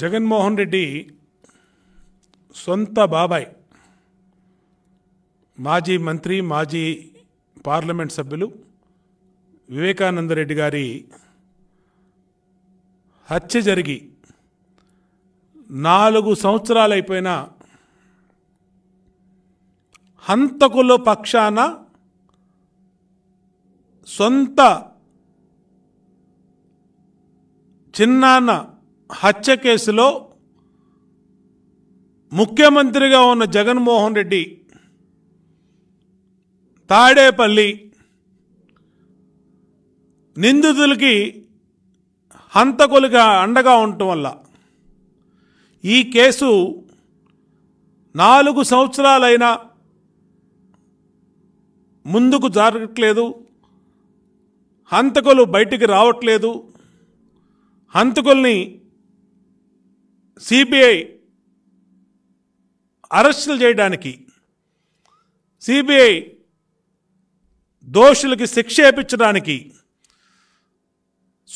జగన్మోహన్ రెడ్డి సొంత బాబాయ్ మాజీ మంత్రి మాజీ పార్లమెంట్ సభ్యులు వివేకానందరెడ్డి గారి హత్య జరిగి నాలుగు సంవత్సరాలైపోయినా హంతకుల పక్షాన సొంత చిన్నాన్న హత్య కేసులో ముఖ్యమంత్రిగా ఉన్న జగన్మోహన్ రెడ్డి తాడేపల్లి నిందితులకి హంతకులుగా అండగా ఉండటం వల్ల ఈ కేసు నాలుగు సంవత్సరాలైనా ముందుకు జరగట్లేదు హంతకులు బయటికి రావట్లేదు హంతకుల్ని సిబిఐ అరెస్టులు చేయడానికి సిబిఐ దోషులకి శిక్ష వేయించడానికి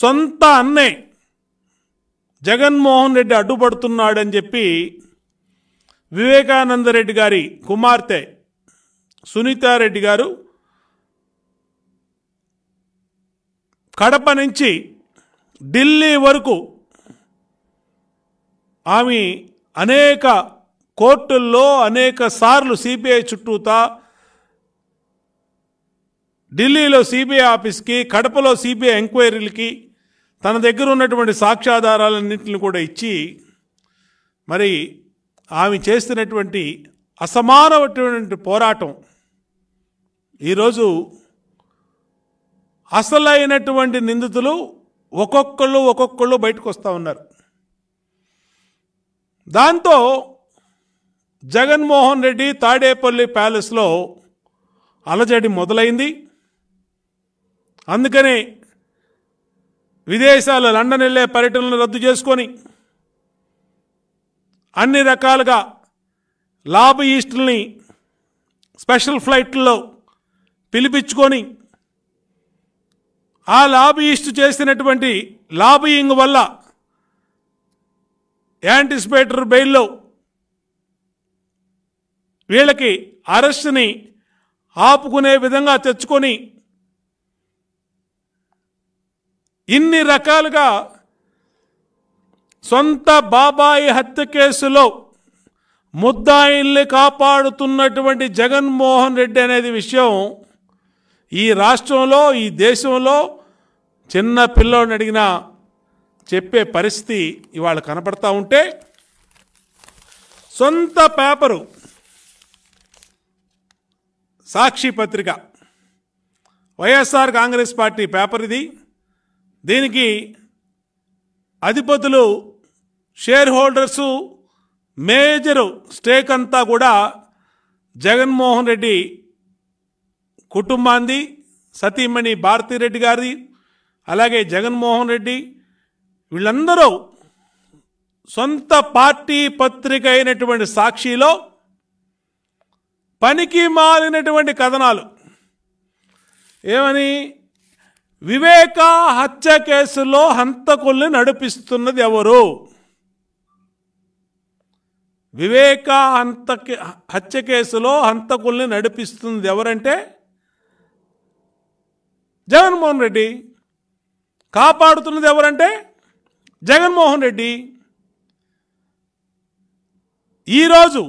సొంత అన్నే జగన్మోహన్ రెడ్డి అడ్డుపడుతున్నాడని చెప్పి వివేకానందరెడ్డి గారి కుమార్తె సునీతారెడ్డి గారు కడప నుంచి ఢిల్లీ వరకు ఆమె అనేక కోర్టుల్లో అనేక సార్లు సిబిఐ చుట్టూతా ఢిల్లీలో సిబిఐ ఆఫీస్కి కడపలో సిబిఐ ఎంక్వైరీలకి తన దగ్గర ఉన్నటువంటి సాక్ష్యాధారాలన్నింటిని కూడా ఇచ్చి మరి ఆమె చేస్తున్నటువంటి అసమానమైనటువంటి పోరాటం ఈరోజు అసలైనటువంటి నిందితులు ఒక్కొక్కళ్ళు ఒక్కొక్కళ్ళు బయటకు వస్తూ ఉన్నారు దాంతో జగన్మోహన్ రెడ్డి తాడేపల్లి ప్యాలెస్లో అలజడి మొదలైంది అందుకనే విదేశాల లండన్ వెళ్ళే పర్యటనలు రద్దు చేసుకొని అన్ని రకాలుగా లాబీయిస్టుల్ని స్పెషల్ ఫ్లైట్లలో పిలిపించుకొని ఆ లాబీయిస్టు చేసినటువంటి లాబయింగ్ వల్ల యాంటిసిపేటర్ బెయిల్లో వీళ్ళకి అరెస్ట్ని ఆపుకునే విధంగా తెచ్చుకొని ఇన్ని రకాలుగా సొంత బాబాయి హత్య కేసులో ముద్దాయిల్ని కాపాడుతున్నటువంటి జగన్మోహన్ రెడ్డి అనేది విషయం ఈ రాష్ట్రంలో ఈ దేశంలో చిన్న పిల్లోని అడిగినా చెప్పే పరిస్థితి ఇవాళ కనపడతా ఉంటే సొంత పేపరు సాక్షి పత్రిక వైఎస్ఆర్ కాంగ్రెస్ పార్టీ పేపర్ ఇది దీనికి అధిపతులు షేర్ హోల్డర్సు మేజరు స్టేక్ అంతా కూడా జగన్మోహన్ రెడ్డి కుటుంబాన్ని సతీమణి భారతిరెడ్డి గారిది అలాగే జగన్మోహన్ రెడ్డి వీళ్ళందరూ సొంత పార్టీ పత్రిక అయినటువంటి సాక్షిలో పనికి మాలినటువంటి కథనాలు ఏమని వివేక హత్య కేసులో హంతకుల్ని నడిపిస్తున్నది ఎవరు వివేక హంత హత్య కేసులో హంతకుల్ని నడిపిస్తుంది ఎవరంటే జగన్మోహన్ రెడ్డి కాపాడుతున్నది ఎవరంటే జగన్మోహన్ రెడ్డి ఈరోజు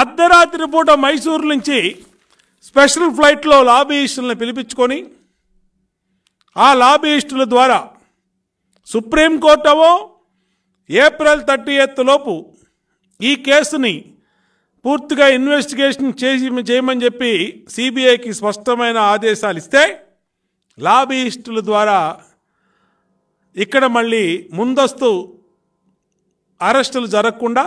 అర్ధరాత్రి పూట మైసూరు నుంచి స్పెషల్ ఫ్లైట్లో లాబీయిస్టులను పిలిపించుకొని ఆ లాబీయిస్టుల ద్వారా సుప్రీంకోర్టు అవో ఏప్రిల్ థర్టీ ఎయిత్ లోపు ఈ కేసుని పూర్తిగా ఇన్వెస్టిగేషన్ చేసి చేయమని చెప్పి సిబిఐకి స్పష్టమైన ఆదేశాలు ఇస్తే లాబీయిస్టుల ద్వారా ఇక్కడ మళ్ళీ ముందస్తు అరెస్టులు జరగకుండా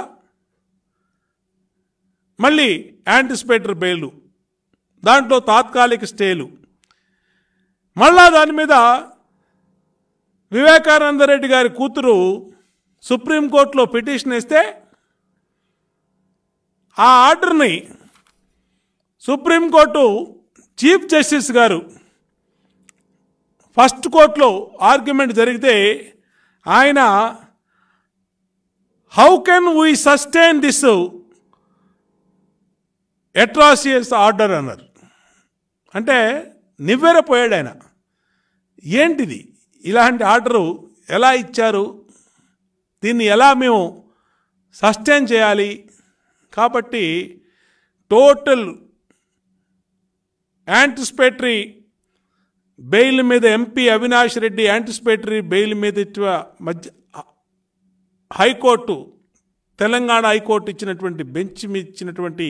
మళ్ళీ యాంటిసిపేటర్ బెయిలు దాంట్లో తాత్కాలిక స్టేలు మళ్ళా దాని మీద వివేకానందరెడ్డి గారి కూతురు సుప్రీంకోర్టులో పిటిషన్ ఇస్తే ఆ ఆర్డర్ని సుప్రీంకోర్టు చీఫ్ జస్టిస్ గారు ఫస్ట్ కోర్టులో ఆర్గ్యుమెంట్ జరిగితే ఆయన how can we sustain this atrocious order అన్నారు అంటే నివ్వెరపోయాడు ఆయన ఏంటిది ఇలాంటి ఆర్డరు ఎలా ఇచ్చారు దీన్ని ఎలా మేము సస్టైన్ చేయాలి కాబట్టి టోటల్ యాంటిస్పేటరీ బెయిల్ మీద MP Avinash Reddy anticipatory bail మీద మధ్య హైకోర్టు తెలంగాణ హైకోర్టు ఇచ్చినటువంటి బెంచ్ మీద ఇచ్చినటువంటి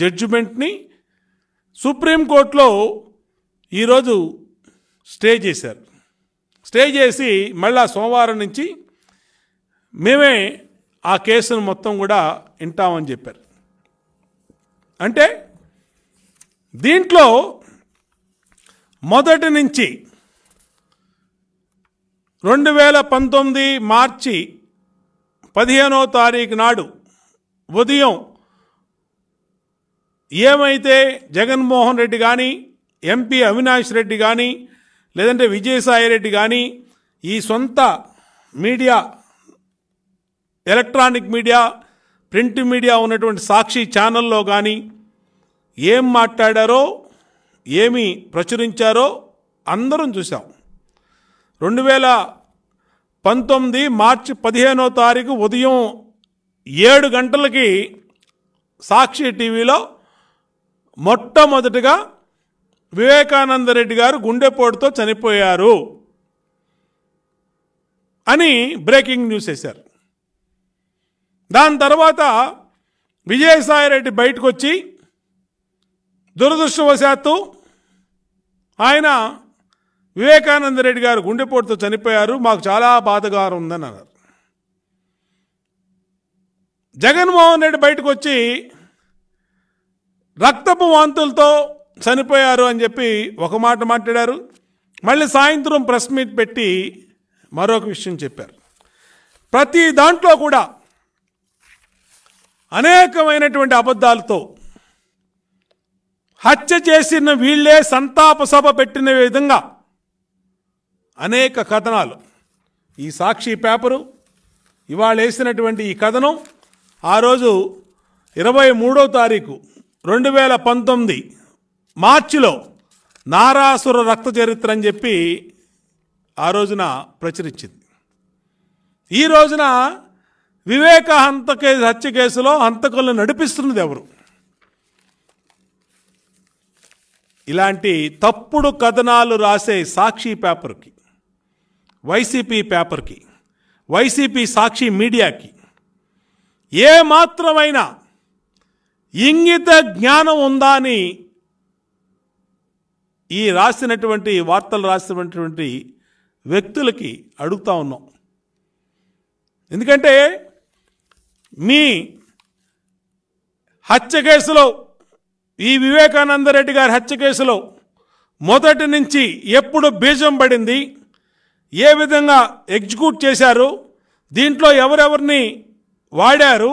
జడ్జిమెంట్ని సుప్రీంకోర్టులో ఈరోజు స్టే చేశారు స్టే చేసి మళ్ళా సోమవారం నుంచి మేమే ఆ కేసును మొత్తం కూడా వింటామని చెప్పారు అంటే దీంట్లో మొదటి నుంచి రెండు వేల పంతొమ్మిది మార్చి పదిహేనో తారీఖు నాడు ఉదయం ఏమైతే జగన్మోహన్ రెడ్డి కానీ ఎంపీ అవినాష్ రెడ్డి కానీ లేదంటే విజయసాయి రెడ్డి కానీ ఈ సొంత media electronic media print media ఉన్నటువంటి సాక్షి ఛానల్లో కానీ ఏం మాట్లాడారో ఏమి ప్రచురించారో అందరం చూసాం రెండు వేల పంతొమ్మిది మార్చి పదిహేనో తారీఖు ఉదయం ఏడు గంటలకి సాక్షి టీవీలో మొట్టమొదటిగా వివేకానందరెడ్డి గారు గుండెపోటుతో చనిపోయారు అని బ్రేకింగ్ న్యూస్ వేశారు దాని తర్వాత విజయసాయిరెడ్డి బయటకు వచ్చి దురదృష్టవశాత్తు ఆయన వివేకానంద రెడ్డి గారు గుండెపోటుతో చనిపోయారు మాకు చాలా బాధగా ఉందని అన్నారు జగన్మోహన్ రెడ్డి బయటకు వచ్చి రక్తపు వాంతులతో చనిపోయారు అని చెప్పి ఒక మాట మాట్లాడారు మళ్ళీ సాయంత్రం ప్రెస్ మీట్ పెట్టి మరొక విషయం చెప్పారు ప్రతి దాంట్లో కూడా అనేకమైనటువంటి అబద్ధాలతో హత్య చేసిన వీళ్లే సంతాప సభ పెట్టిన విధంగా అనేక కథనాలు ఈ సాక్షి పేపరు ఇవాళ వేసినటువంటి ఈ కథనం ఆ రోజు ఇరవై మూడో తారీఖు రెండు వేల పంతొమ్మిది మార్చిలో నారాసుర రక్త చరిత్ర అని చెప్పి ఆ రోజున ప్రచురించింది ఈ రోజున వివేక హంతకే హత్య కేసులో హంతకులను నడిపిస్తున్నది ఎవరు ఇలాంటి తప్పుడు కథనాలు రాసే సాక్షి పేపర్కి వైసీపీ పేపర్కి వైసీపీ సాక్షి మీడియాకి ఏ మాత్రమైనా ఇంగిత జ్ఞానం ఉందా అని ఈ రాసినటువంటి వార్తలు రాసినటువంటి వ్యక్తులకి అడుగుతా ఉన్నాం ఎందుకంటే మీ హత్య కేసులో ఈ వివేకానందరెడ్డి గారి హత్య కేసులో మొదటి నుంచి ఎప్పుడు బీజం పడింది ఏ విధంగా ఎగ్జిక్యూట్ చేశారు దీంట్లో ఎవరెవరిని వాడారు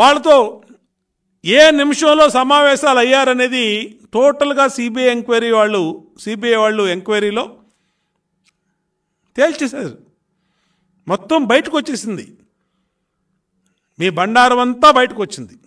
వాళ్ళతో ఏ నిమిషంలో సమావేశాలు అయ్యారనేది టోటల్గా సిబిఐ ఎంక్వైరీ వాళ్ళు సిబిఐ వాళ్ళు ఎంక్వైరీలో తేల్చేశారు మొత్తం బయటకు వచ్చేసింది మీ బండారం అంతా బయటకు వచ్చింది